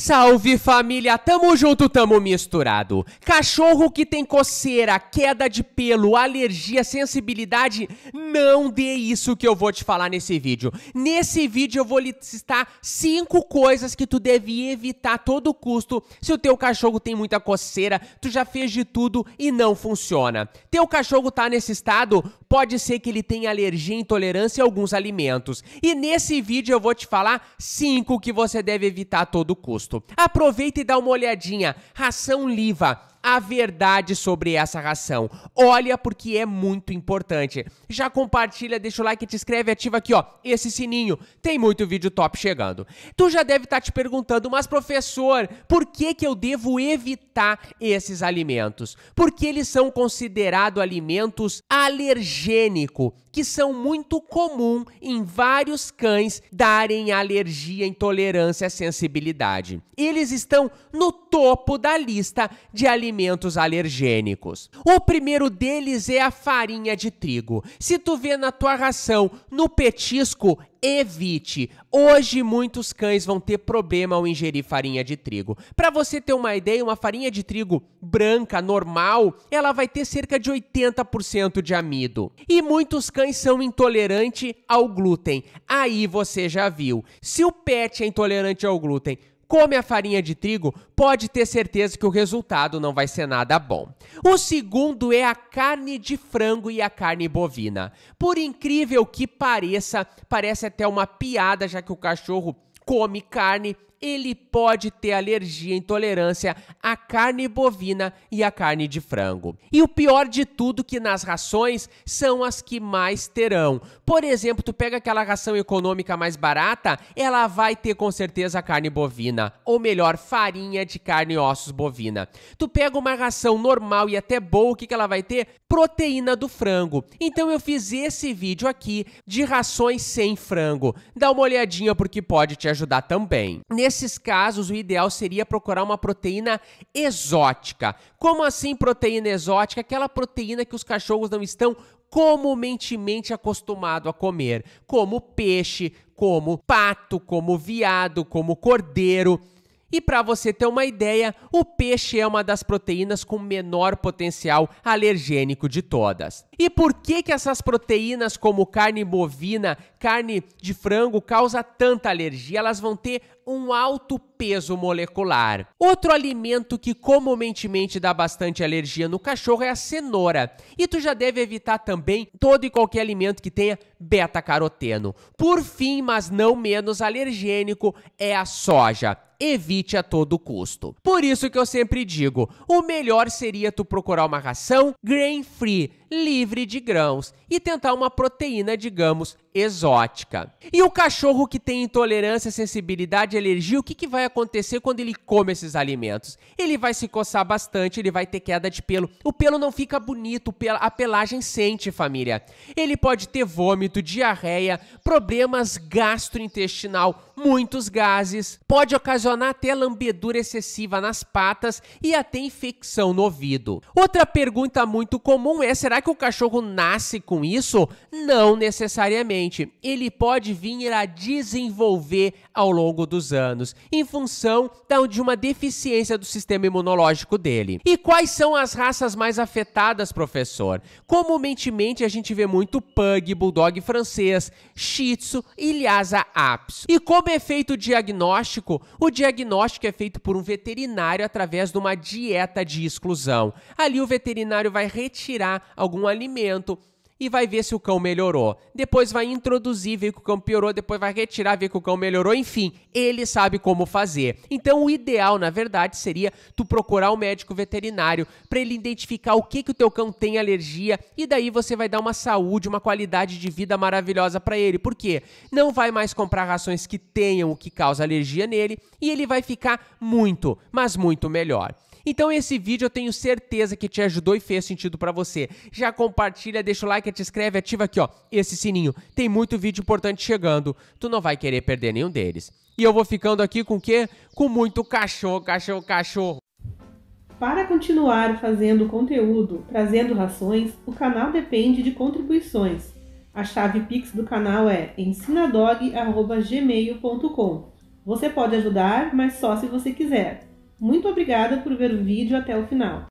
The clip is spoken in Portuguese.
Salve família, tamo junto, tamo misturado. Cachorro que tem coceira, queda de pelo, alergia, sensibilidade, não dê isso que eu vou te falar nesse vídeo. Nesse vídeo eu vou listar cinco coisas que tu deve evitar a todo custo se o teu cachorro tem muita coceira, tu já fez de tudo e não funciona. Teu cachorro tá nesse estado, pode ser que ele tenha alergia e intolerância a alguns alimentos. E nesse vídeo eu vou te falar 5 que você deve evitar a todo custo. Aproveita e dá uma olhadinha. Ração liva a verdade sobre essa ração. Olha porque é muito importante. Já compartilha, deixa o like, te inscreve, ativa aqui, ó, esse sininho. Tem muito vídeo top chegando. Tu já deve estar tá te perguntando, mas professor, por que que eu devo evitar esses alimentos? Porque eles são considerados alimentos alergênicos que são muito comum em vários cães darem alergia, intolerância, sensibilidade. Eles estão no topo da lista de alimentos alergênicos. O primeiro deles é a farinha de trigo. Se tu vê na tua ração, no petisco, evite. Hoje muitos cães vão ter problema ao ingerir farinha de trigo. Para você ter uma ideia, uma farinha de trigo branca normal, ela vai ter cerca de 80% de amido. E muitos cães são intolerantes ao glúten. Aí você já viu. Se o pet é intolerante ao glúten, come a farinha de trigo, pode ter certeza que o resultado não vai ser nada bom. O segundo é a carne de frango e a carne bovina. Por incrível que pareça, parece até uma piada, já que o cachorro come carne ele pode ter alergia, intolerância à carne bovina e à carne de frango. E o pior de tudo que nas rações são as que mais terão. Por exemplo, tu pega aquela ração econômica mais barata, ela vai ter com certeza carne bovina, ou melhor, farinha de carne e ossos bovina. Tu pega uma ração normal e até boa, o que, que ela vai ter? Proteína do frango. Então eu fiz esse vídeo aqui de rações sem frango. Dá uma olhadinha porque pode te ajudar também. Nesse Nesses casos, o ideal seria procurar uma proteína exótica. Como assim proteína exótica? Aquela proteína que os cachorros não estão comumentemente acostumados a comer, como peixe, como pato, como viado, como cordeiro. E para você ter uma ideia, o peixe é uma das proteínas com menor potencial alergênico de todas. E por que que essas proteínas como carne bovina, carne de frango causa tanta alergia? Elas vão ter um alto peso molecular. Outro alimento que comumente dá bastante alergia no cachorro é a cenoura. E tu já deve evitar também todo e qualquer alimento que tenha beta-caroteno. Por fim, mas não menos alergênico, é a soja evite a todo custo. Por isso que eu sempre digo, o melhor seria tu procurar uma ração grain free, livre de grãos e tentar uma proteína, digamos, exótica. E o cachorro que tem intolerância, sensibilidade, alergia, o que, que vai acontecer quando ele come esses alimentos? Ele vai se coçar bastante, ele vai ter queda de pelo. O pelo não fica bonito, a pelagem sente, família. Ele pode ter vômito, diarreia, problemas gastrointestinal, muitos gases, pode ocasionar até lambedura excessiva nas patas e até infecção no ouvido. Outra pergunta muito comum é: será que o cachorro nasce com isso? Não necessariamente. Ele pode vir a desenvolver ao longo dos anos, em função então, de uma deficiência do sistema imunológico dele. E quais são as raças mais afetadas, professor? Comumente a gente vê muito pug, bulldog francês, shih tzu e lhasa apso. E como é feito o diagnóstico? O diagnóstico é feito por um veterinário através de uma dieta de exclusão. Ali o veterinário vai retirar algum alimento e vai ver se o cão melhorou. Depois vai introduzir, ver que o cão piorou, depois vai retirar, ver que o cão melhorou, enfim, ele sabe como fazer. Então o ideal, na verdade, seria tu procurar o um médico veterinário para ele identificar o que que o teu cão tem alergia e daí você vai dar uma saúde, uma qualidade de vida maravilhosa para ele. Por quê? Não vai mais comprar rações que tenham o que causa alergia nele e ele vai ficar muito, mas muito melhor. Então esse vídeo eu tenho certeza que te ajudou e fez sentido para você. Já compartilha, deixa o like, te inscreve, ativa aqui ó, esse sininho. Tem muito vídeo importante chegando, tu não vai querer perder nenhum deles. E eu vou ficando aqui com o quê? Com muito cachorro, cachorro, cachorro. Para continuar fazendo conteúdo, trazendo rações, o canal depende de contribuições. A chave Pix do canal é ensinadog.gmail.com. Você pode ajudar, mas só se você quiser. Muito obrigada por ver o vídeo até o final.